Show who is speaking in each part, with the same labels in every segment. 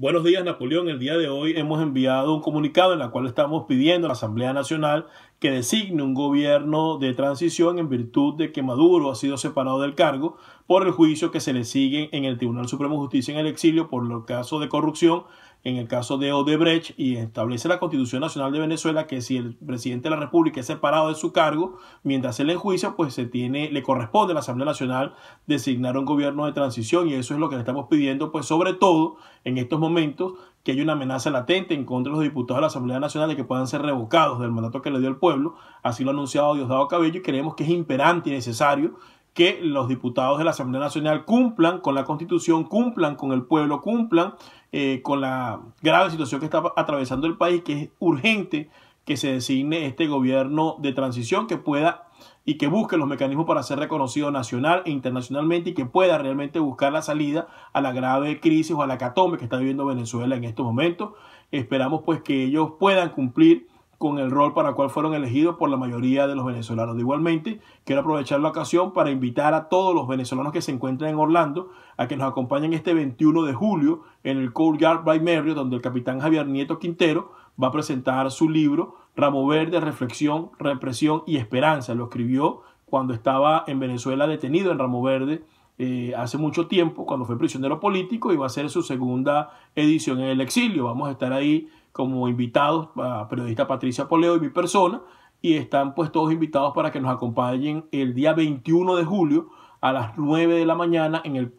Speaker 1: Buenos días, Napoleón. El día de hoy hemos enviado un comunicado en el cual estamos pidiendo a la Asamblea Nacional que designe un gobierno de transición en virtud de que Maduro ha sido separado del cargo por el juicio que se le sigue en el Tribunal Supremo de Justicia en el exilio por los casos de corrupción en el caso de Odebrecht y establece la Constitución Nacional de Venezuela que si el presidente de la República es separado de su cargo mientras le enjuicia, pues se tiene, le corresponde a la Asamblea Nacional designar un gobierno de transición y eso es lo que le estamos pidiendo, pues sobre todo en estos momentos que hay una amenaza latente en contra de los diputados de la Asamblea Nacional de que puedan ser revocados del mandato que le dio el pueblo. Así lo ha anunciado Diosdado Cabello y creemos que es imperante y necesario que los diputados de la Asamblea Nacional cumplan con la Constitución, cumplan con el pueblo, cumplan eh, con la grave situación que está atravesando el país, que es urgente que se designe este gobierno de transición que pueda y que busque los mecanismos para ser reconocido nacional e internacionalmente y que pueda realmente buscar la salida a la grave crisis o a la catombe que está viviendo Venezuela en estos momentos. Esperamos pues que ellos puedan cumplir con el rol para el cual fueron elegidos por la mayoría de los venezolanos. igualmente, quiero aprovechar la ocasión para invitar a todos los venezolanos que se encuentran en Orlando a que nos acompañen este 21 de julio en el yard by Primary, donde el capitán Javier Nieto Quintero va a presentar su libro Ramo Verde, Reflexión, Represión y Esperanza. Lo escribió cuando estaba en Venezuela detenido en Ramo Verde eh, hace mucho tiempo, cuando fue prisionero político y va a ser su segunda edición en el exilio. Vamos a estar ahí como invitados, a periodista Patricia Poleo y mi persona, y están pues todos invitados para que nos acompañen el día 21 de julio a las 9 de la mañana en el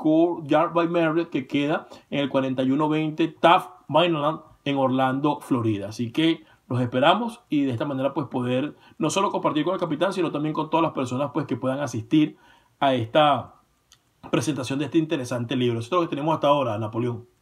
Speaker 1: Yard by Marriott que queda en el 4120 Taft Mainland en Orlando, Florida. Así que los esperamos y de esta manera pues poder no solo compartir con el capitán, sino también con todas las personas pues que puedan asistir a esta presentación de este interesante libro. Eso es lo que tenemos hasta ahora, Napoleón.